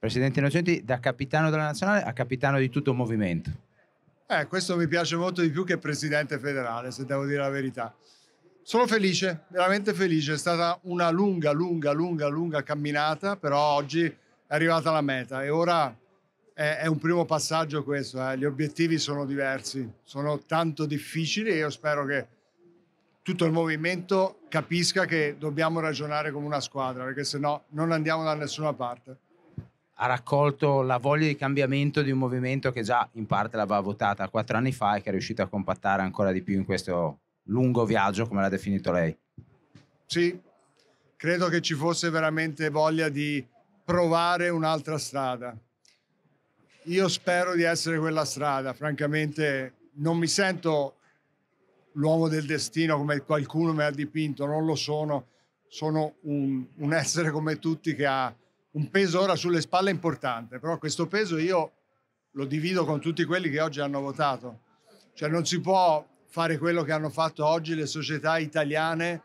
Presidente Innocenti, da capitano della nazionale a capitano di tutto il movimento. Eh, questo mi piace molto di più che presidente federale, se devo dire la verità. Sono felice, veramente felice. È stata una lunga, lunga, lunga, lunga camminata, però oggi è arrivata la meta e ora è, un primo passaggio questo. Eh. Gli obiettivi sono diversi, sono tanto difficili e io spero che tutto il movimento capisca che dobbiamo ragionare come una squadra, perché se no non andiamo da nessuna parte ha raccolto la voglia di cambiamento di un movimento che già in parte l'aveva votata quattro anni fa e che è riuscito a compattare ancora di più in questo lungo viaggio, come l'ha definito lei. Sì, credo che ci fosse veramente voglia di provare un'altra strada. Io spero di essere quella strada, francamente non mi sento l'uomo del destino come qualcuno mi ha dipinto, non lo sono, sono un, un essere come tutti che ha un peso ora sulle spalle importante, però questo peso io lo divido con tutti quelli che oggi hanno votato. Cioè non si può fare quello che hanno fatto oggi le società italiane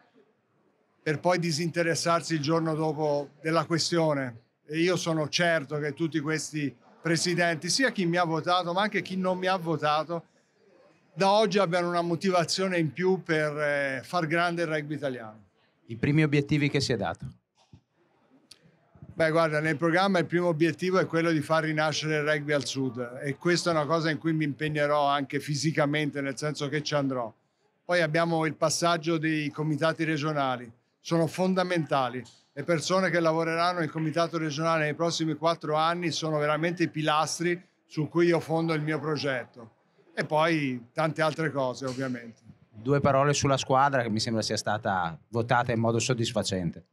per poi disinteressarsi il giorno dopo della questione. E io sono certo che tutti questi presidenti, sia chi mi ha votato ma anche chi non mi ha votato, da oggi abbiano una motivazione in più per eh, far grande il rugby italiano. I primi obiettivi che si è dato? Beh, guarda, nel programma il primo obiettivo è quello di far rinascere il rugby al sud e questa è una cosa in cui mi impegnerò anche fisicamente, nel senso che ci andrò. Poi abbiamo il passaggio dei comitati regionali, sono fondamentali. Le persone che lavoreranno nel comitato regionale nei prossimi quattro anni sono veramente i pilastri su cui io fondo il mio progetto. E poi tante altre cose, ovviamente. Due parole sulla squadra che mi sembra sia stata votata in modo soddisfacente.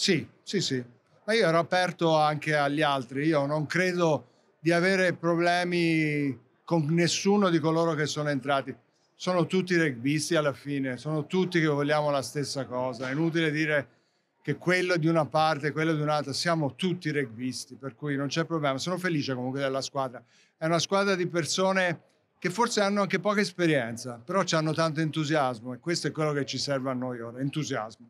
Sì, sì, sì. Ma io ero aperto anche agli altri. Io non credo di avere problemi con nessuno di coloro che sono entrati. Sono tutti rugbisti alla fine, sono tutti che vogliamo la stessa cosa. È inutile dire che quello di una parte, quello di un'altra, siamo tutti rugbisti, per cui non c'è problema. Sono felice comunque della squadra. È una squadra di persone che forse hanno anche poca esperienza, però hanno tanto entusiasmo e questo è quello che ci serve a noi ora, entusiasmo.